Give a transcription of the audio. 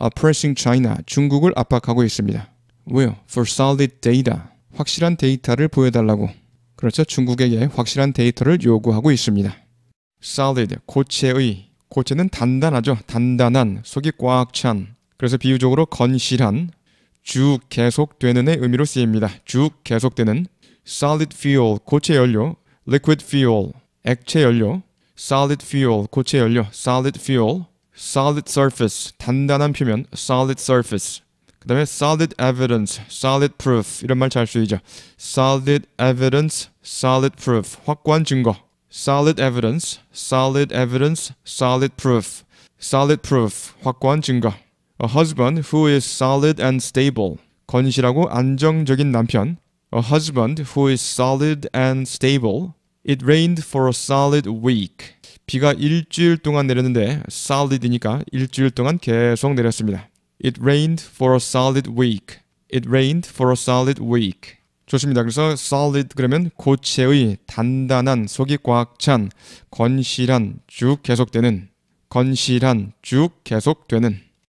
are pressing China, 중국을 압박하고 있습니다. 왜요? For solid data, 확실한 데이터를 보여달라고. 그렇죠. 중국에게 확실한 데이터를 요구하고 있습니다. solid, 고체의. 고체는 단단하죠. 단단한, 속이 꽉 찬. 그래서 비유적으로 건실한, 쭉 계속되는의 의미로 쓰입니다. 쭉 계속되는 solid fuel, 고체 연료, liquid fuel, 액체 연료, solid fuel, 고체 연료, solid fuel, solid surface, 단단한 표면, solid surface. 그 다음에 solid evidence, solid proof 이런 말잘 solid evidence, solid proof, 확고한 증거. solid evidence, solid evidence, solid proof, solid proof, 확고한 증거. A husband who is solid and stable, 건실하고 안정적인 남편. A husband who is solid and stable. It rained for a solid week. 비가 일주일 동안 내렸는데 solid이니까 일주일 동안 계속 내렸습니다. It rained for a solid week. It rained for a solid week. 좋습니다. 그래서 solid 그러면 고체의 단단한 속이 꽉찬 건실한 쭉 계속되는 건실한 쭉 계속되는